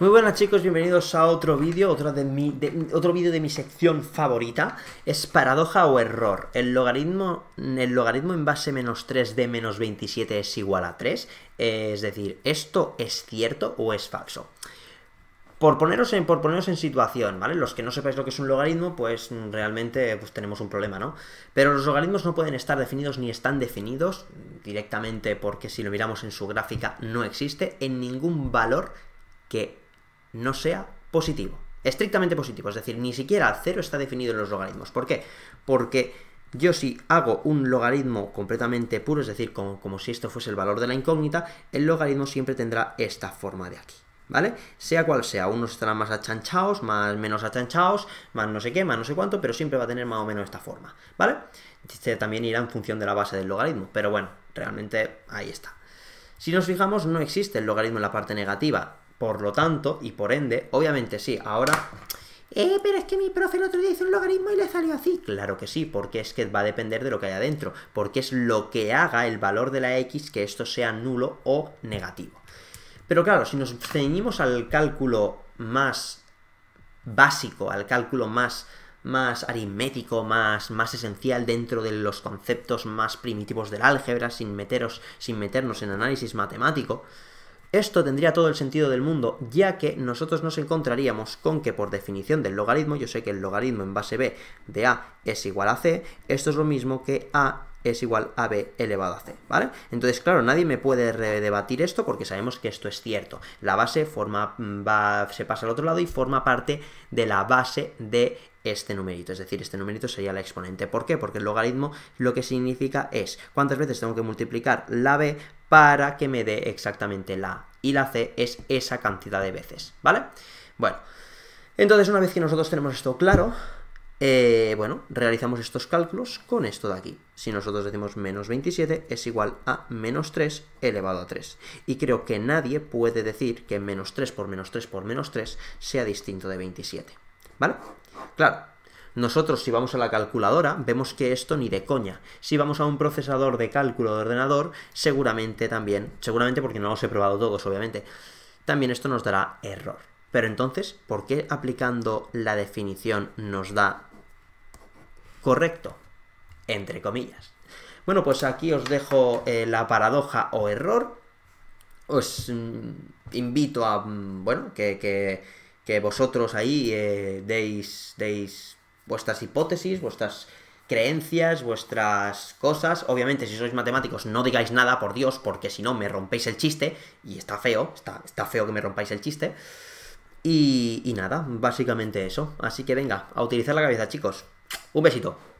Muy buenas chicos, bienvenidos a otro vídeo, otro de otro vídeo de mi sección favorita, es paradoja o error. El logaritmo, el logaritmo en base menos 3 de menos 27 es igual a 3, es decir, ¿esto es cierto o es falso? Por poneros, en, por en situación, ¿vale? Los que no sepáis lo que es un logaritmo, pues realmente pues, tenemos un problema, ¿no? Pero los logaritmos no pueden estar definidos ni están definidos directamente porque si lo miramos en su gráfica no existe en ningún valor que no sea positivo. Estrictamente positivo, es decir, ni siquiera cero está definido en los logaritmos. ¿Por qué? Porque yo si hago un logaritmo completamente puro, es decir, como, como si esto fuese el valor de la incógnita, el logaritmo siempre tendrá esta forma de aquí. ¿vale? Sea cual sea, unos estarán más achanchados, más menos achanchaos, más no sé qué, más no sé cuánto, pero siempre va a tener más o menos esta forma, ¿vale? Este también irá en función de la base del logaritmo, pero bueno, realmente ahí está. Si nos fijamos, no existe el logaritmo en la parte negativa, por lo tanto, y por ende, obviamente sí, ahora... Eh, pero es que mi profe el otro día hizo un logaritmo y le salió así. Claro que sí, porque es que va a depender de lo que haya adentro, porque es lo que haga el valor de la x que esto sea nulo o negativo. Pero claro, si nos ceñimos al cálculo más básico, al cálculo más, más aritmético, más, más esencial dentro de los conceptos más primitivos del álgebra, sin, meteros, sin meternos en análisis matemático, esto tendría todo el sentido del mundo, ya que nosotros nos encontraríamos con que por definición del logaritmo, yo sé que el logaritmo en base b de a es igual a c, esto es lo mismo que a es igual a b elevado a c, ¿vale? Entonces, claro, nadie me puede debatir esto porque sabemos que esto es cierto. La base forma, mm, va, se pasa al otro lado y forma parte de la base de este numerito, es decir, este numerito sería la exponente. ¿Por qué? Porque el logaritmo lo que significa es cuántas veces tengo que multiplicar la b para que me dé exactamente la Y la C es esa cantidad de veces, ¿vale? Bueno, entonces una vez que nosotros tenemos esto claro, eh, bueno, realizamos estos cálculos con esto de aquí. Si nosotros decimos menos 27 es igual a menos 3 elevado a 3. Y creo que nadie puede decir que menos 3 por menos 3 por menos 3 sea distinto de 27. ¿Vale? Claro, nosotros si vamos a la calculadora vemos que esto ni de coña. Si vamos a un procesador de cálculo de ordenador, seguramente también, seguramente porque no los he probado todos, obviamente, también esto nos dará error. Pero entonces, ¿por qué aplicando la definición nos da correcto? Entre comillas. Bueno, pues aquí os dejo eh, la paradoja o error. Os mm, invito a, mm, bueno, que, que, que, vosotros ahí eh, deis, deis vuestras hipótesis, vuestras creencias, vuestras cosas. Obviamente, si sois matemáticos, no digáis nada, por Dios, porque si no me rompéis el chiste. Y está feo, está, feo que me rompáis el chiste. Y, y nada, básicamente eso. Así que venga, a utilizar la cabeza, chicos. Un besito.